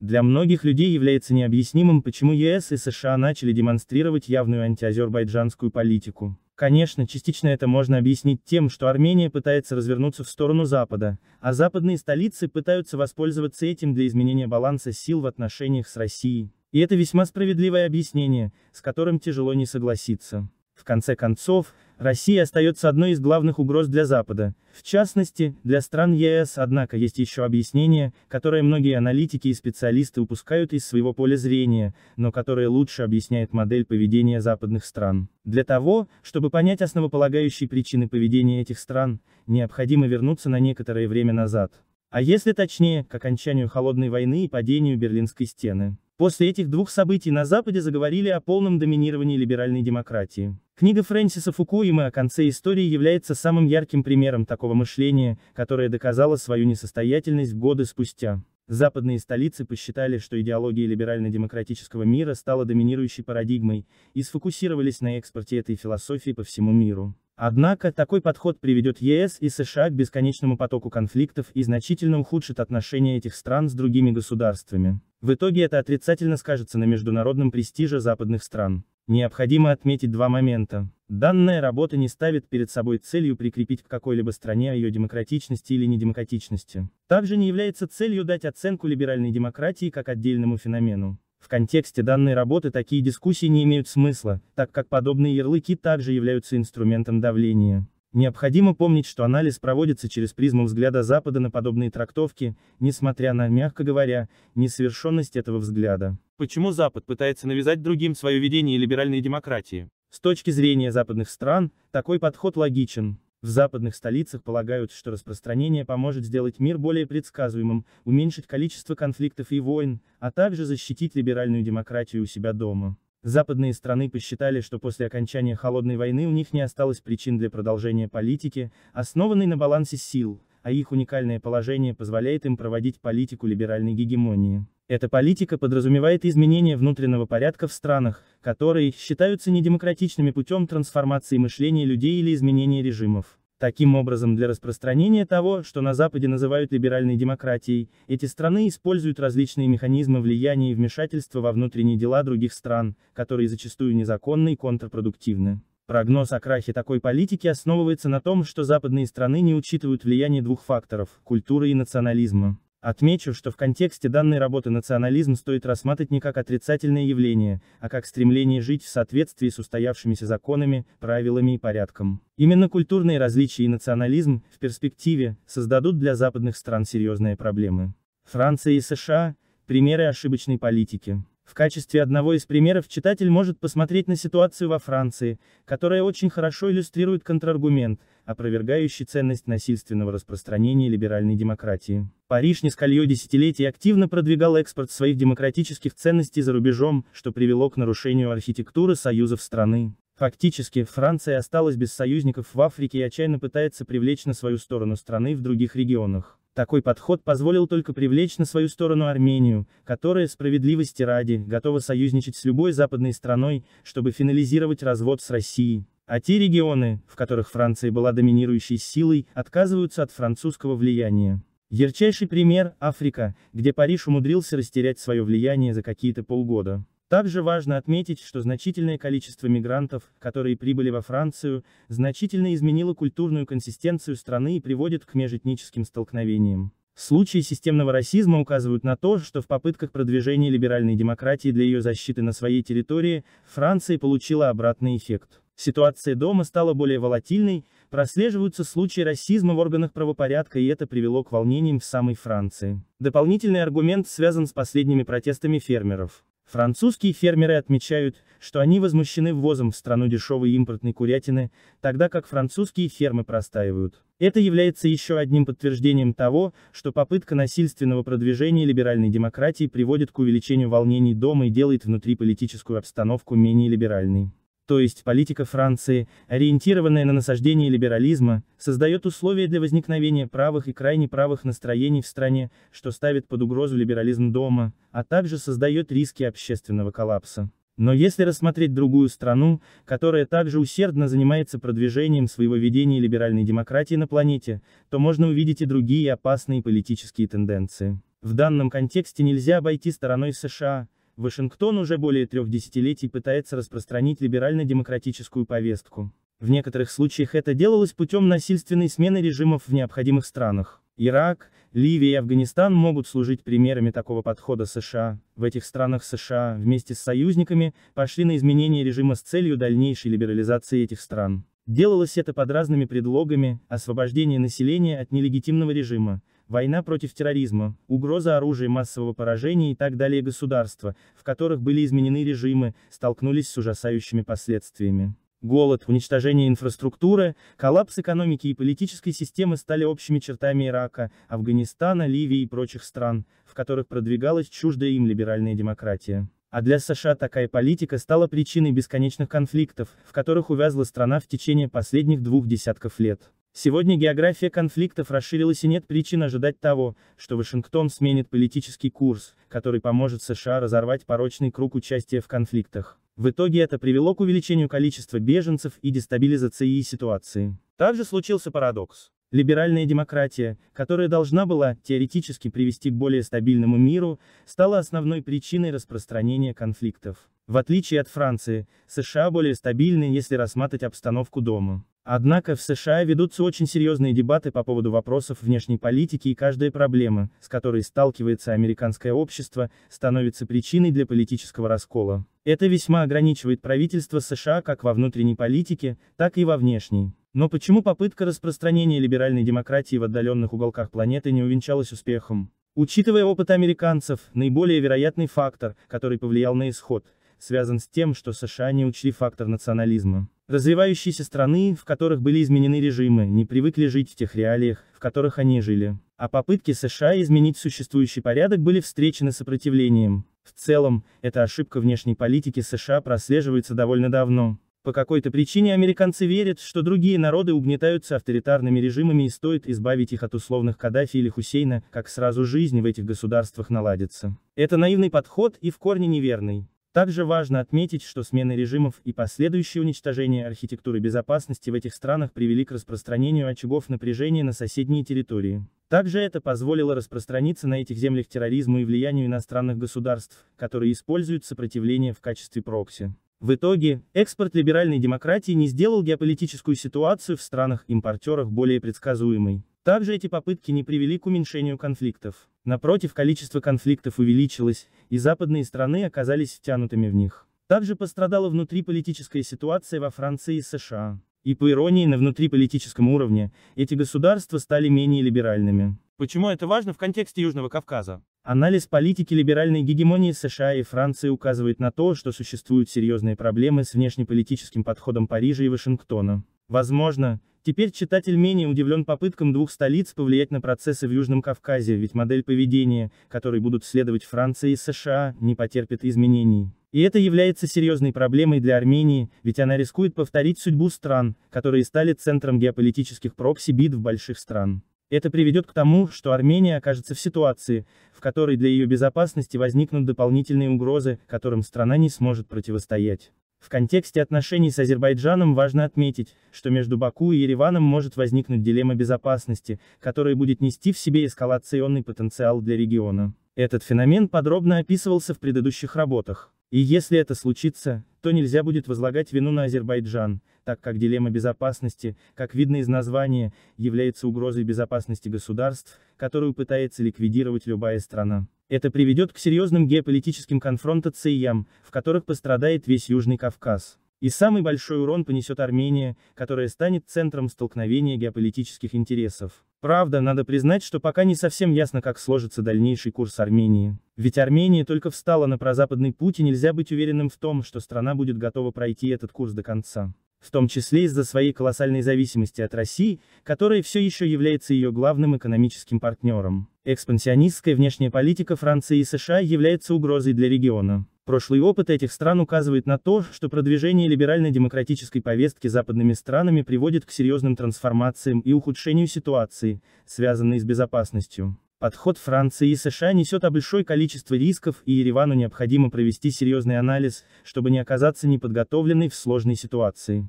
Для многих людей является необъяснимым, почему ЕС и США начали демонстрировать явную антиазербайджанскую политику. Конечно, частично это можно объяснить тем, что Армения пытается развернуться в сторону Запада, а западные столицы пытаются воспользоваться этим для изменения баланса сил в отношениях с Россией. И это весьма справедливое объяснение, с которым тяжело не согласиться. В конце концов, Россия остается одной из главных угроз для Запада, в частности, для стран ЕС, однако есть еще объяснение, которое многие аналитики и специалисты упускают из своего поля зрения, но которое лучше объясняет модель поведения западных стран. Для того, чтобы понять основополагающие причины поведения этих стран, необходимо вернуться на некоторое время назад. А если точнее, к окончанию Холодной войны и падению Берлинской стены. После этих двух событий на Западе заговорили о полном доминировании либеральной демократии. Книга Фрэнсиса Фукуимы о конце истории является самым ярким примером такого мышления, которое доказало свою несостоятельность годы спустя. Западные столицы посчитали, что идеология либерально-демократического мира стала доминирующей парадигмой, и сфокусировались на экспорте этой философии по всему миру. Однако, такой подход приведет ЕС и США к бесконечному потоку конфликтов и значительно ухудшит отношения этих стран с другими государствами. В итоге это отрицательно скажется на международном престиже западных стран. Необходимо отметить два момента. Данная работа не ставит перед собой целью прикрепить к какой-либо стране о ее демократичности или недемократичности. Также не является целью дать оценку либеральной демократии как отдельному феномену. В контексте данной работы такие дискуссии не имеют смысла, так как подобные ярлыки также являются инструментом давления. Необходимо помнить, что анализ проводится через призму взгляда Запада на подобные трактовки, несмотря на, мягко говоря, несовершенность этого взгляда. Почему Запад пытается навязать другим свое видение либеральной демократии? С точки зрения западных стран, такой подход логичен. В западных столицах полагают, что распространение поможет сделать мир более предсказуемым, уменьшить количество конфликтов и войн, а также защитить либеральную демократию у себя дома. Западные страны посчитали, что после окончания Холодной войны у них не осталось причин для продолжения политики, основанной на балансе сил, а их уникальное положение позволяет им проводить политику либеральной гегемонии. Эта политика подразумевает изменение внутреннего порядка в странах, которые считаются недемократичными путем трансформации мышления людей или изменения режимов. Таким образом, для распространения того, что на Западе называют либеральной демократией, эти страны используют различные механизмы влияния и вмешательства во внутренние дела других стран, которые зачастую незаконны и контрпродуктивны. Прогноз о крахе такой политики основывается на том, что западные страны не учитывают влияние двух факторов – культуры и национализма. Отмечу, что в контексте данной работы национализм стоит рассматривать не как отрицательное явление, а как стремление жить в соответствии с устоявшимися законами, правилами и порядком. Именно культурные различия и национализм, в перспективе, создадут для западных стран серьезные проблемы. Франция и США – примеры ошибочной политики. В качестве одного из примеров читатель может посмотреть на ситуацию во Франции, которая очень хорошо иллюстрирует контраргумент, опровергающий ценность насильственного распространения либеральной демократии. Париж несколько десятилетий активно продвигал экспорт своих демократических ценностей за рубежом, что привело к нарушению архитектуры союзов страны. Фактически, Франция осталась без союзников в Африке и отчаянно пытается привлечь на свою сторону страны в других регионах. Такой подход позволил только привлечь на свою сторону Армению, которая, справедливости ради, готова союзничать с любой западной страной, чтобы финализировать развод с Россией. А те регионы, в которых Франция была доминирующей силой, отказываются от французского влияния. Ярчайший пример – Африка, где Париж умудрился растерять свое влияние за какие-то полгода. Также важно отметить, что значительное количество мигрантов, которые прибыли во Францию, значительно изменило культурную консистенцию страны и приводит к межэтническим столкновениям. Случаи системного расизма указывают на то, что в попытках продвижения либеральной демократии для ее защиты на своей территории, Франция получила обратный эффект. Ситуация дома стала более волатильной, прослеживаются случаи расизма в органах правопорядка и это привело к волнениям в самой Франции. Дополнительный аргумент связан с последними протестами фермеров. Французские фермеры отмечают, что они возмущены ввозом в страну дешевой импортной курятины, тогда как французские фермы простаивают. Это является еще одним подтверждением того, что попытка насильственного продвижения либеральной демократии приводит к увеличению волнений дома и делает внутриполитическую обстановку менее либеральной то есть политика Франции, ориентированная на насаждение либерализма, создает условия для возникновения правых и крайне правых настроений в стране, что ставит под угрозу либерализм дома, а также создает риски общественного коллапса. Но если рассмотреть другую страну, которая также усердно занимается продвижением своего ведения либеральной демократии на планете, то можно увидеть и другие опасные политические тенденции. В данном контексте нельзя обойти стороной США, Вашингтон уже более трех десятилетий пытается распространить либерально-демократическую повестку. В некоторых случаях это делалось путем насильственной смены режимов в необходимых странах. Ирак, Ливия и Афганистан могут служить примерами такого подхода США. В этих странах США, вместе с союзниками, пошли на изменение режима с целью дальнейшей либерализации этих стран. Делалось это под разными предлогами, освобождение населения от нелегитимного режима, война против терроризма, угроза оружия массового поражения и так далее государства, в которых были изменены режимы, столкнулись с ужасающими последствиями. Голод, уничтожение инфраструктуры, коллапс экономики и политической системы стали общими чертами Ирака, Афганистана, Ливии и прочих стран, в которых продвигалась чуждая им либеральная демократия. А для США такая политика стала причиной бесконечных конфликтов, в которых увязла страна в течение последних двух десятков лет. Сегодня география конфликтов расширилась и нет причин ожидать того, что Вашингтон сменит политический курс, который поможет США разорвать порочный круг участия в конфликтах. В итоге это привело к увеличению количества беженцев и дестабилизации ситуации. Также случился парадокс. Либеральная демократия, которая должна была, теоретически, привести к более стабильному миру, стала основной причиной распространения конфликтов. В отличие от Франции, США более стабильны, если рассматривать обстановку дома. Однако в США ведутся очень серьезные дебаты по поводу вопросов внешней политики и каждая проблема, с которой сталкивается американское общество, становится причиной для политического раскола. Это весьма ограничивает правительство США как во внутренней политике, так и во внешней. Но почему попытка распространения либеральной демократии в отдаленных уголках планеты не увенчалась успехом? Учитывая опыт американцев, наиболее вероятный фактор, который повлиял на исход, связан с тем, что США не учли фактор национализма развивающиеся страны, в которых были изменены режимы, не привыкли жить в тех реалиях, в которых они жили. А попытки США изменить существующий порядок были встречены сопротивлением. В целом, эта ошибка внешней политики США прослеживается довольно давно. По какой-то причине американцы верят, что другие народы угнетаются авторитарными режимами и стоит избавить их от условных Каддафи или Хусейна, как сразу жизнь в этих государствах наладится. Это наивный подход и в корне неверный. Также важно отметить, что смены режимов и последующее уничтожение архитектуры безопасности в этих странах привели к распространению очагов напряжения на соседние территории. Также это позволило распространиться на этих землях терроризму и влиянию иностранных государств, которые используют сопротивление в качестве прокси. В итоге, экспорт либеральной демократии не сделал геополитическую ситуацию в странах-импортерах более предсказуемой. Также эти попытки не привели к уменьшению конфликтов. Напротив, количество конфликтов увеличилось, и западные страны оказались втянутыми в них. Также пострадала внутриполитическая ситуация во Франции и США. И по иронии на внутриполитическом уровне, эти государства стали менее либеральными. Почему это важно в контексте Южного Кавказа? Анализ политики либеральной гегемонии США и Франции указывает на то, что существуют серьезные проблемы с внешнеполитическим подходом Парижа и Вашингтона. Возможно, теперь читатель менее удивлен попыткам двух столиц повлиять на процессы в Южном Кавказе, ведь модель поведения, которой будут следовать Франция и США, не потерпит изменений. И это является серьезной проблемой для Армении, ведь она рискует повторить судьбу стран, которые стали центром геополитических прокси в больших стран. Это приведет к тому, что Армения окажется в ситуации, в которой для ее безопасности возникнут дополнительные угрозы, которым страна не сможет противостоять. В контексте отношений с Азербайджаном важно отметить, что между Баку и Ереваном может возникнуть дилемма безопасности, которая будет нести в себе эскалационный потенциал для региона. Этот феномен подробно описывался в предыдущих работах. И если это случится, то нельзя будет возлагать вину на Азербайджан, так как дилемма безопасности, как видно из названия, является угрозой безопасности государств, которую пытается ликвидировать любая страна. Это приведет к серьезным геополитическим конфронтациям, в которых пострадает весь Южный Кавказ. И самый большой урон понесет Армения, которая станет центром столкновения геополитических интересов. Правда, надо признать, что пока не совсем ясно, как сложится дальнейший курс Армении. Ведь Армения только встала на прозападный путь и нельзя быть уверенным в том, что страна будет готова пройти этот курс до конца в том числе из-за своей колоссальной зависимости от России, которая все еще является ее главным экономическим партнером. Экспансионистская внешняя политика Франции и США является угрозой для региона. Прошлый опыт этих стран указывает на то, что продвижение либерально-демократической повестки западными странами приводит к серьезным трансформациям и ухудшению ситуации, связанной с безопасностью. Подход Франции и США несет большое количество рисков и Еревану необходимо провести серьезный анализ, чтобы не оказаться неподготовленной в сложной ситуации.